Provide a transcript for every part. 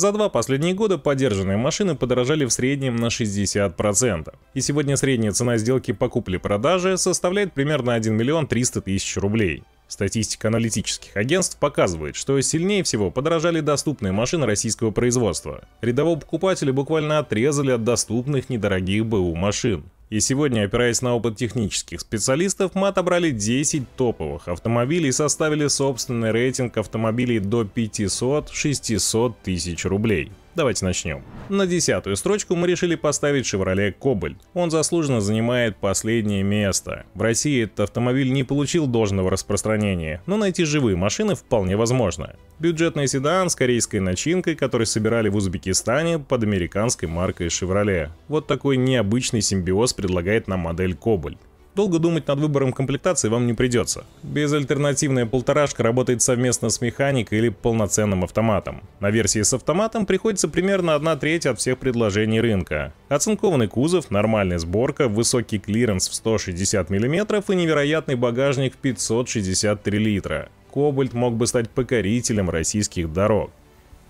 За два последние года подержанные машины подорожали в среднем на 60%. И сегодня средняя цена сделки покупли-продажи составляет примерно 1 миллион 300 тысяч рублей. Статистика аналитических агентств показывает, что сильнее всего подорожали доступные машины российского производства. Рядового покупателя буквально отрезали от доступных недорогих БУ машин. И сегодня, опираясь на опыт технических специалистов, мы отобрали 10 топовых автомобилей и составили собственный рейтинг автомобилей до 500-600 тысяч рублей. Давайте начнем. На десятую строчку мы решили поставить Chevrolet Cobalt. Он заслуженно занимает последнее место. В России этот автомобиль не получил должного распространения, но найти живые машины вполне возможно. Бюджетный седан с корейской начинкой, который собирали в Узбекистане под американской маркой Chevrolet. Вот такой необычный симбиоз предлагает нам модель Cobalt. Долго думать над выбором комплектации вам не придется. Безальтернативная полторашка работает совместно с механикой или полноценным автоматом. На версии с автоматом приходится примерно одна треть от всех предложений рынка. Оцинкованный кузов, нормальная сборка, высокий клиренс в 160 мм и невероятный багажник в 563 литра. Кобальт мог бы стать покорителем российских дорог.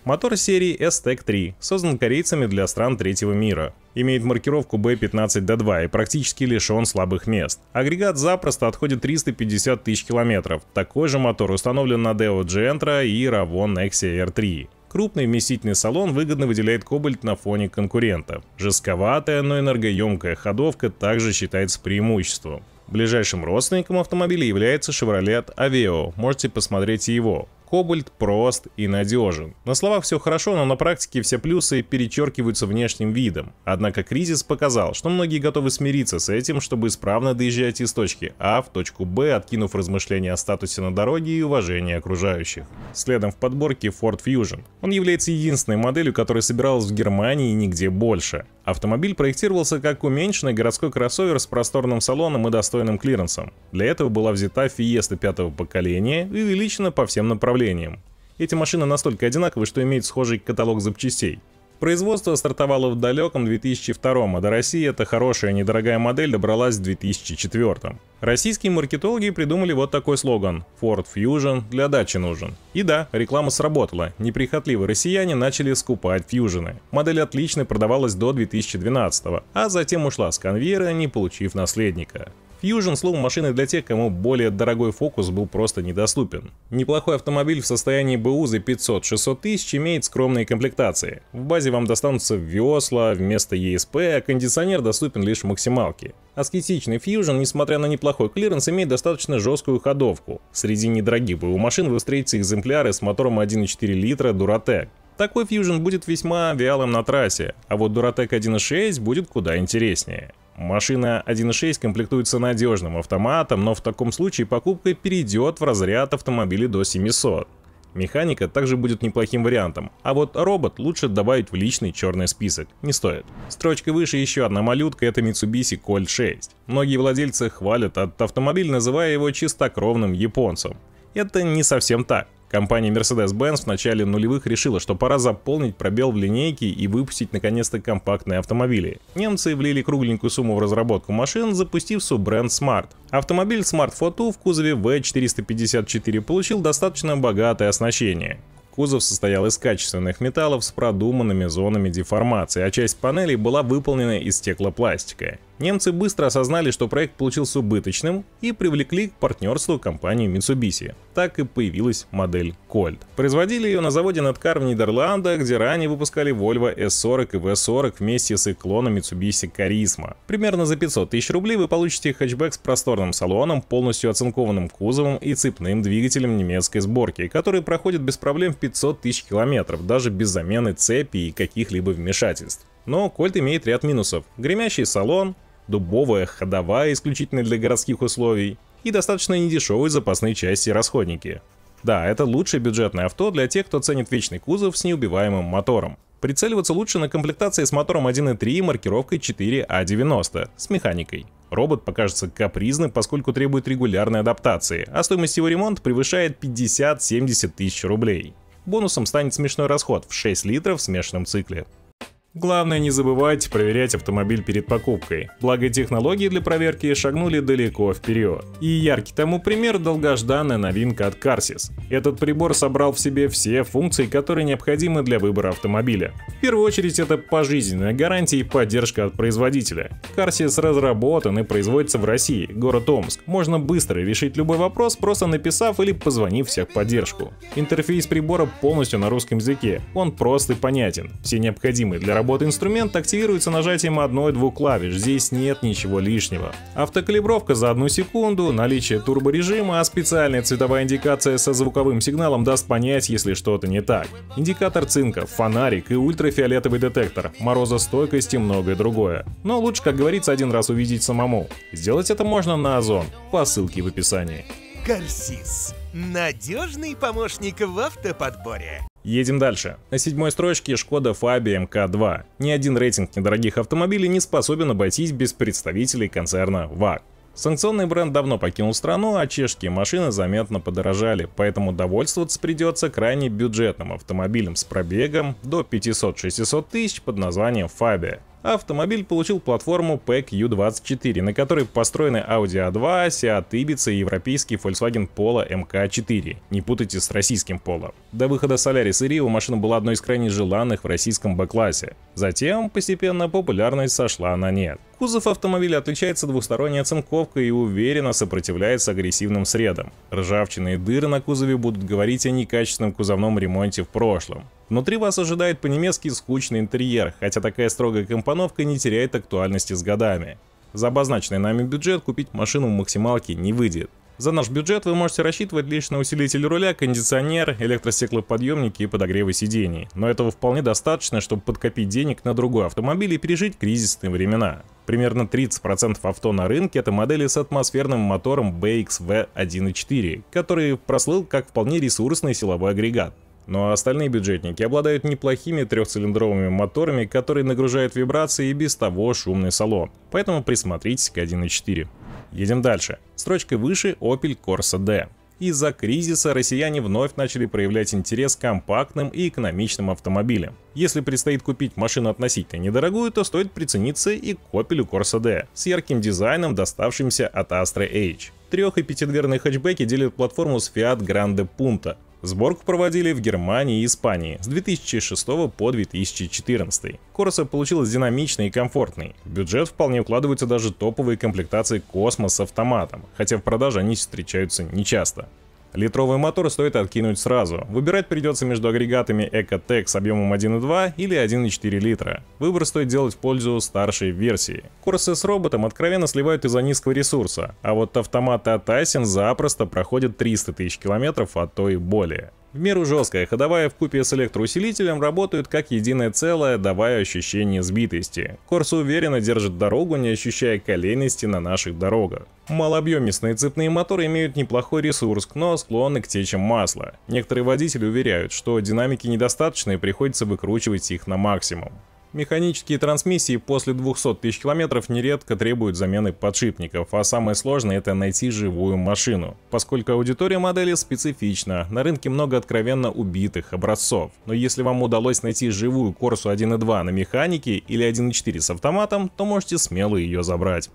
Мотор серии STEC-3 создан корейцами для стран третьего мира. Имеет маркировку B15D2 и практически лишен слабых мест. Агрегат запросто отходит 350 тысяч километров. Такой же мотор установлен на Deo Gentra и Ravon Nexia R3. Крупный вместительный салон выгодно выделяет кобальт на фоне конкурентов. Жестковатая, но энергоемкая ходовка также считается преимуществом. Ближайшим родственником автомобиля является Chevrolet Aveo, можете посмотреть его. Кобальт прост и надежен. На словах все хорошо, но на практике все плюсы перечеркиваются внешним видом. Однако кризис показал, что многие готовы смириться с этим, чтобы исправно доезжать из точки А в точку Б, откинув размышления о статусе на дороге и уважении окружающих. Следом в подборке Ford Fusion. Он является единственной моделью, которая собиралась в Германии и нигде больше. Автомобиль проектировался как уменьшенный городской кроссовер с просторным салоном и достойным клиренсом. Для этого была взята Fiesta пятого поколения и увеличена по всем направлениям. Эти машины настолько одинаковы, что имеют схожий каталог запчастей. Производство стартовало в далеком 2002, а до России эта хорошая недорогая модель добралась в 2004. Российские маркетологи придумали вот такой слоган «Ford Fusion для дачи нужен». И да, реклама сработала, неприхотливые россияне начали скупать фьюжены. Модель отлично продавалась до 2012, а затем ушла с конвейера, не получив наследника. Fusion словом машины для тех, кому более дорогой фокус был просто недоступен. Неплохой автомобиль в состоянии БУ за 500-600 тысяч имеет скромные комплектации. В базе вам достанутся весла вместо ESP, а кондиционер доступен лишь в максималке. Аскетичный Fusion, несмотря на неплохой клиренс, имеет достаточно жесткую ходовку. Среди недорогих БУ машин вы встретите экземпляры с мотором 1.4 литра Duratec. Такой Fusion будет весьма вялым на трассе, а вот Duratec 1.6 будет куда интереснее. Машина 1.6 комплектуется надежным автоматом, но в таком случае покупка перейдет в разряд автомобилей до 700. Механика также будет неплохим вариантом, а вот робот лучше добавить в личный черный список, не стоит. Строчкой выше еще одна малютка, это Mitsubishi Colt 6. Многие владельцы хвалят этот автомобиль, называя его чистокровным японцем. Это не совсем так. Компания Mercedes-Benz в начале нулевых решила, что пора заполнить пробел в линейке и выпустить наконец-то компактные автомобили. Немцы влили кругленькую сумму в разработку машин, запустив суббренд Smart. Автомобиль Smart Photo в кузове V454 получил достаточно богатое оснащение. Кузов состоял из качественных металлов с продуманными зонами деформации, а часть панелей была выполнена из стеклопластика. Немцы быстро осознали, что проект получился убыточным и привлекли к партнерству компанию Mitsubishi. Так и появилась модель Colt. Производили ее на заводе Надкар в Нидерландах, где ранее выпускали Volvo S40 и V40 вместе с эклоном Mitsubishi Carisma. Примерно за 500 тысяч рублей вы получите хэтчбэк с просторным салоном, полностью оцинкованным кузовом и цепным двигателем немецкой сборки, который проходит без проблем 500 тысяч километров, даже без замены цепи и каких-либо вмешательств. Но Кольт имеет ряд минусов. Гремящий салон, дубовая ходовая исключительно для городских условий и достаточно недешевые запасные части и расходники. Да, это лучшее бюджетное авто для тех, кто ценит вечный кузов с неубиваемым мотором. Прицеливаться лучше на комплектации с мотором 1.3 и маркировкой 4А90 с механикой. Робот покажется капризным, поскольку требует регулярной адаптации, а стоимость его ремонта превышает 50-70 тысяч рублей. Бонусом станет смешной расход в 6 литров в смешанном цикле. Главное не забывать проверять автомобиль перед покупкой, благо технологии для проверки шагнули далеко вперед. И яркий тому пример долгожданная новинка от Carsis. Этот прибор собрал в себе все функции, которые необходимы для выбора автомобиля. В первую очередь это пожизненная гарантия и поддержка от производителя. Carsis разработан и производится в России, город Омск. Можно быстро решить любой вопрос, просто написав или позвонив в поддержку. Интерфейс прибора полностью на русском языке, он прост и понятен. Все необходимые для Работа инструмента активируется нажатием одной-двух клавиш, здесь нет ничего лишнего. Автокалибровка за одну секунду, наличие турборежима, а специальная цветовая индикация со звуковым сигналом даст понять, если что-то не так. Индикатор цинка, фонарик и ультрафиолетовый детектор, морозостойкость и многое другое. Но лучше, как говорится, один раз увидеть самому. Сделать это можно на Озон, по ссылке в описании. Карсис. Надежный помощник в автоподборе. Едем дальше. На седьмой строчке Шкода Fabia MK2. Ни один рейтинг недорогих автомобилей не способен обойтись без представителей концерна ВАК. Санкционный бренд давно покинул страну, а чешские машины заметно подорожали, поэтому довольствоваться придется крайне бюджетным автомобилем с пробегом до 500-600 тысяч под названием Фабия автомобиль получил платформу PQ24, на которой построены Audi A2, а Seat Ibiza и европейский Volkswagen Polo MK4. Не путайте с российским Polo. До выхода Solaris и Rio машина была одной из крайне желанных в российском Б-классе. Затем постепенно популярность сошла на нет. Кузов автомобиля отличается двусторонней оцинковкой и уверенно сопротивляется агрессивным средам. Ржавчины и дыры на кузове будут говорить о некачественном кузовном ремонте в прошлом. Внутри вас ожидает по-немецки скучный интерьер, хотя такая строгая компоновка не теряет актуальности с годами. За обозначенный нами бюджет купить машину в максималке не выйдет. За наш бюджет вы можете рассчитывать лишь на усилитель руля, кондиционер, электростеклоподъемники и подогревы сидений. Но этого вполне достаточно, чтобы подкопить денег на другой автомобиль и пережить кризисные времена. Примерно 30% авто на рынке это модели с атмосферным мотором BXV 1.4, который прослыл как вполне ресурсный силовой агрегат. Но остальные бюджетники обладают неплохими трехцилиндровыми моторами, которые нагружают вибрации и без того шумный салон. Поэтому присмотритесь к 1.4. Едем дальше. Строчкой выше Opel Corsa D. Из-за кризиса россияне вновь начали проявлять интерес к компактным и экономичным автомобилям. Если предстоит купить машину относительно недорогую, то стоит прицениться и к Opel Corsa D с ярким дизайном, доставшимся от Astra H. Трех- и пятидверные хэтчбеки делят платформу с Fiat Grande Punto, Сборку проводили в Германии и Испании с 2006 по 2014. Корса получилась динамичной и комфортной. В бюджет вполне укладываются даже топовые комплектации Космос с автоматом, хотя в продаже они встречаются нечасто. Литровый мотор стоит откинуть сразу. Выбирать придется между агрегатами Ecotec с объемом 1.2 или 1.4 литра. Выбор стоит делать в пользу старшей версии. Курсы с роботом откровенно сливают из-за низкого ресурса, а вот автоматы от Айсен запросто проходят 300 тысяч километров, а то и более. В меру жесткая ходовая в купе с электроусилителем работают как единое целое, давая ощущение сбитости. Корса уверенно держит дорогу, не ощущая колейности на наших дорогах. Малообъемистные цепные моторы имеют неплохой ресурс, но склонны к течам масла. Некоторые водители уверяют, что динамики недостаточны и приходится выкручивать их на максимум. Механические трансмиссии после 200 тысяч километров нередко требуют замены подшипников, а самое сложное это найти живую машину. Поскольку аудитория модели специфична, на рынке много откровенно убитых образцов. Но если вам удалось найти живую Корсу 1.2 на механике или 1.4 с автоматом, то можете смело ее забрать.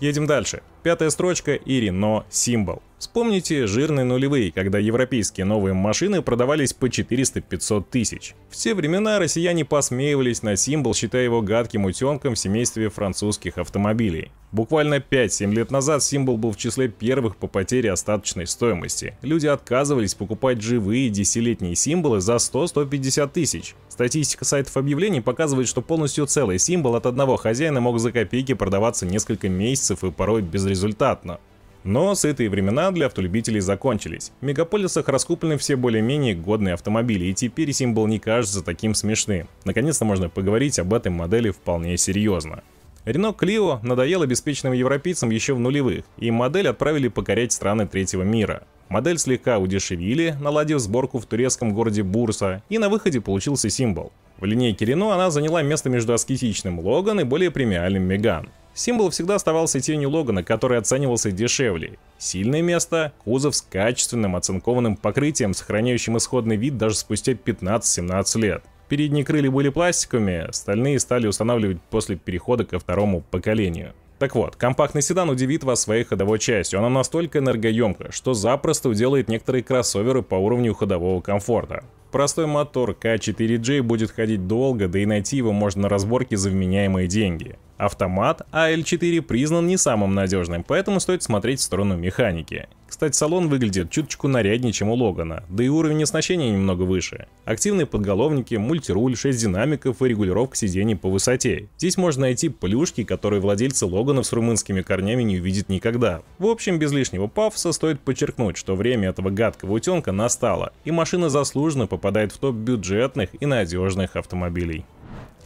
Едем дальше. Пятая строчка и Renault Symbol. Вспомните жирные нулевые, когда европейские новые машины продавались по 400-500 тысяч. Все времена россияне посмеивались на символ, считая его гадким утенком в семействе французских автомобилей. Буквально 5-7 лет назад символ был в числе первых по потере остаточной стоимости. Люди отказывались покупать живые десятилетние символы за 100-150 тысяч. Статистика сайтов объявлений показывает, что полностью целый символ от одного хозяина мог за копейки продаваться несколько месяцев и порой безрезультатно безрезультатно. Но сытые времена для автолюбителей закончились. В мегаполисах раскуплены все более-менее годные автомобили, и теперь символ не кажется таким смешным. Наконец-то можно поговорить об этой модели вполне серьезно. Рено Клио надоел обеспеченным европейцам еще в нулевых, и модель отправили покорять страны третьего мира. Модель слегка удешевили, наладив сборку в турецком городе Бурса, и на выходе получился символ. В линейке Рено она заняла место между аскетичным Логан и более премиальным Меган. Символ всегда оставался тенью Логана, который оценивался дешевле. Сильное место – кузов с качественным оцинкованным покрытием, сохраняющим исходный вид даже спустя 15-17 лет. Передние крылья были пластиковыми, остальные стали устанавливать после перехода ко второму поколению. Так вот, компактный седан удивит вас своей ходовой частью. Она настолько энергоемка, что запросто уделает некоторые кроссоверы по уровню ходового комфорта. Простой мотор k 4 j будет ходить долго, да и найти его можно на разборке за вменяемые деньги. Автомат AL4 а признан не самым надежным, поэтому стоит смотреть в сторону механики. Кстати, салон выглядит чуточку наряднее, чем у Логана, да и уровень оснащения немного выше. Активные подголовники, мультируль, 6 динамиков и регулировка сидений по высоте. Здесь можно найти плюшки, которые владельцы Логанов с румынскими корнями не увидят никогда. В общем, без лишнего пафоса стоит подчеркнуть, что время этого гадкого утенка настало, и машина заслуженно попадает в топ бюджетных и надежных автомобилей.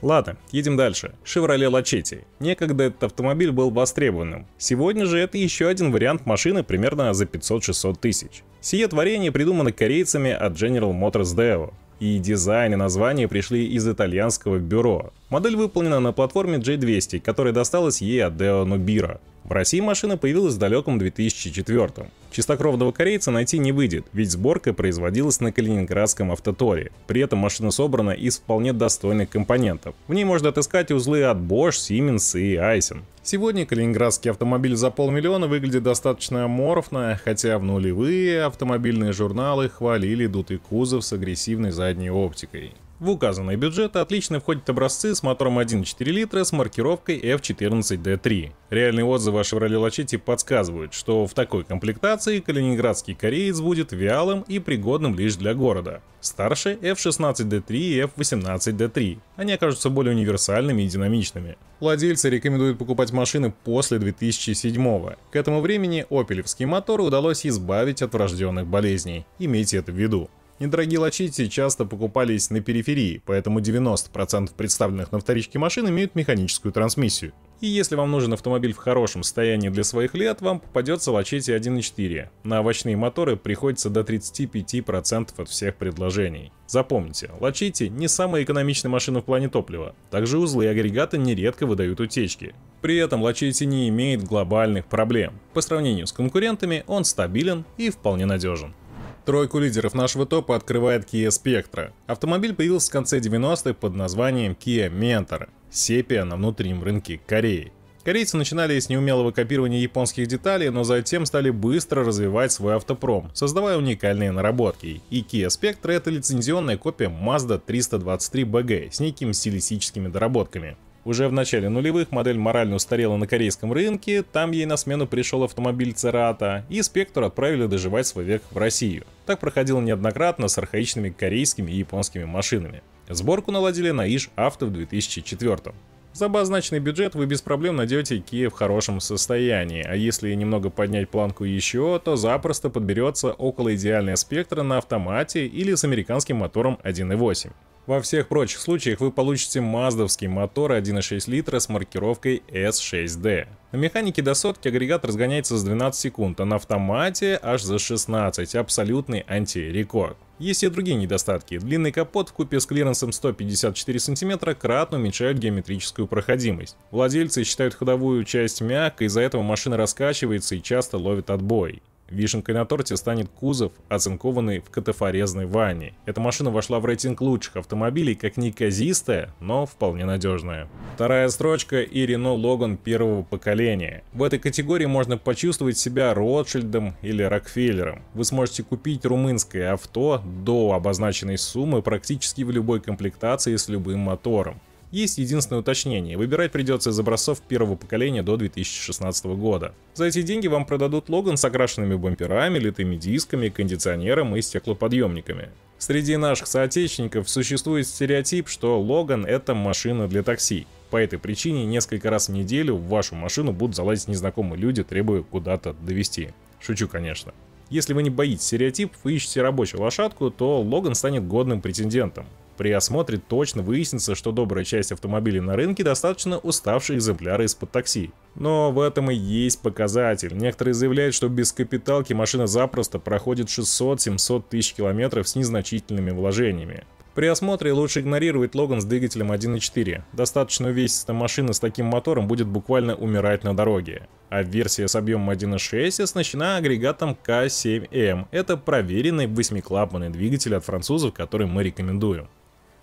Ладно, едем дальше. Chevrolet Lachetti. Некогда этот автомобиль был востребованным. Сегодня же это еще один вариант машины примерно за 500-600 тысяч. Сие творение придумано корейцами от General Motors Deo, и дизайн и название пришли из итальянского бюро. Модель выполнена на платформе J200, которая досталась ей от Deo Nubira. В России машина появилась в далеком 2004 Чистокровного корейца найти не выйдет, ведь сборка производилась на калининградском автоторе. При этом машина собрана из вполне достойных компонентов. В ней можно отыскать узлы от Bosch, Siemens и Aisin. Сегодня калининградский автомобиль за полмиллиона выглядит достаточно аморфно, хотя в нулевые автомобильные журналы хвалили дутый кузов с агрессивной задней оптикой. В указанные бюджеты отлично входят образцы с мотором 1.4 литра с маркировкой F14D3. Реальные отзывы о Chevrolet Lachete подсказывают, что в такой комплектации калининградский кореец будет вялым и пригодным лишь для города. Старше F16D3 и F18D3. Они окажутся более универсальными и динамичными. Владельцы рекомендуют покупать машины после 2007 -го. К этому времени опелевские моторы удалось избавить от врожденных болезней. Имейте это в виду. Недорогие лачити часто покупались на периферии, поэтому 90% представленных на вторичке машин имеют механическую трансмиссию. И если вам нужен автомобиль в хорошем состоянии для своих лет, вам попадется Лачете 1.4. На овощные моторы приходится до 35% от всех предложений. Запомните, Лачете не самая экономичная машина в плане топлива. Также узлы и агрегаты нередко выдают утечки. При этом Лачете не имеет глобальных проблем. По сравнению с конкурентами он стабилен и вполне надежен. Тройку лидеров нашего топа открывает Kia Spectra. Автомобиль появился в конце 90-х под названием Kia Mentor, сепия на внутреннем рынке Кореи. Корейцы начинали с неумелого копирования японских деталей, но затем стали быстро развивать свой автопром, создавая уникальные наработки. И Kia Spectra — это лицензионная копия Mazda 323 BG с некими стилистическими доработками. Уже в начале нулевых модель морально устарела на корейском рынке, там ей на смену пришел автомобиль Церата, и Спектр отправили доживать свой век в Россию. Так проходило неоднократно с архаичными корейскими и японскими машинами. Сборку наладили на Иж Авто в 2004 за обозначенный бюджет вы без проблем найдете Киев в хорошем состоянии, а если немного поднять планку еще, то запросто подберется около идеального спектра на автомате или с американским мотором 1.8. Во всех прочих случаях вы получите маздовский мотор 1.6 литра с маркировкой S6D. На механике до сотки агрегат разгоняется за 12 секунд, а на автомате аж за 16, абсолютный антирекорд. Есть и другие недостатки. Длинный капот в купе с клиренсом 154 см кратно уменьшает геометрическую проходимость. Владельцы считают ходовую часть мягкой, из-за этого машина раскачивается и часто ловит отбой. Вишенкой на торте станет кузов, оцинкованный в катафорезной ванне. Эта машина вошла в рейтинг лучших автомобилей как неказистая, но вполне надежная. Вторая строчка и Renault Logan первого поколения. В этой категории можно почувствовать себя Ротшильдом или Рокфеллером. Вы сможете купить румынское авто до обозначенной суммы практически в любой комплектации с любым мотором. Есть единственное уточнение, выбирать придется из образцов первого поколения до 2016 года. За эти деньги вам продадут Логан с окрашенными бамперами, литыми дисками, кондиционером и стеклоподъемниками. Среди наших соотечественников существует стереотип, что Логан это машина для такси. По этой причине несколько раз в неделю в вашу машину будут залазить незнакомые люди, требуя куда-то довести. Шучу, конечно. Если вы не боитесь стереотипов и ищете рабочую лошадку, то Логан станет годным претендентом. При осмотре точно выяснится, что добрая часть автомобилей на рынке достаточно уставшие экземпляры из-под такси. Но в этом и есть показатель. Некоторые заявляют, что без капиталки машина запросто проходит 600-700 тысяч километров с незначительными вложениями. При осмотре лучше игнорировать Логан с двигателем 1.4. Достаточно увесистая машина с таким мотором будет буквально умирать на дороге. А версия с объемом 1.6 оснащена агрегатом К7М. Это проверенный восьмиклапанный двигатель от французов, который мы рекомендуем.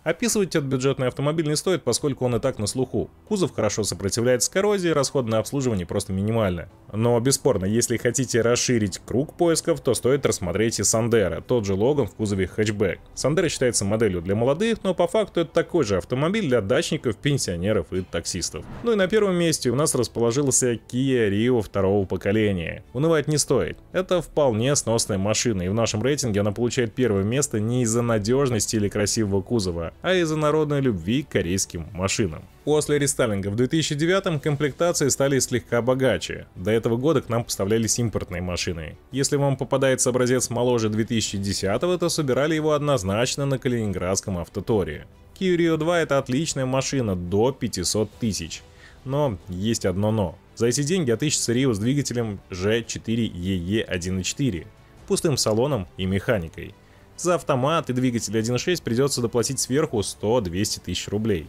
Описывать этот бюджетный автомобиль не стоит, поскольку он и так на слуху. Кузов хорошо сопротивляется коррозии, расход на обслуживание просто минимальное. Но бесспорно, если хотите расширить круг поисков, то стоит рассмотреть и Сандера, тот же Логан в кузове хэтчбэк. Сандера считается моделью для молодых, но по факту это такой же автомобиль для дачников, пенсионеров и таксистов. Ну и на первом месте у нас расположился Kia Rio второго поколения. Унывать не стоит. Это вполне сносная машина, и в нашем рейтинге она получает первое место не из-за надежности или красивого кузова, а из-за народной любви к корейским машинам. После рестайлинга в 2009-м комплектации стали слегка богаче. До этого года к нам поставлялись импортные машины. Если вам попадается образец моложе 2010-го, то собирали его однозначно на калининградском автоторе. Kia Rio 2 это отличная машина до 500 тысяч. Но есть одно но. За эти деньги отыщется Rio с двигателем G4EE 1.4, пустым салоном и механикой. За автомат и двигатель 1.6 придется доплатить сверху 100-200 тысяч рублей.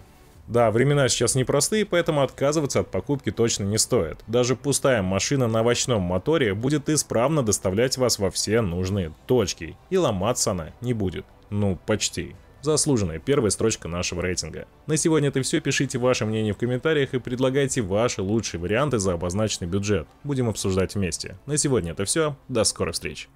Да, времена сейчас непростые, поэтому отказываться от покупки точно не стоит. Даже пустая машина на овощном моторе будет исправно доставлять вас во все нужные точки. И ломаться она не будет. Ну, почти. Заслуженная первая строчка нашего рейтинга. На сегодня это все. Пишите ваше мнение в комментариях и предлагайте ваши лучшие варианты за обозначенный бюджет. Будем обсуждать вместе. На сегодня это все. До скорых встреч.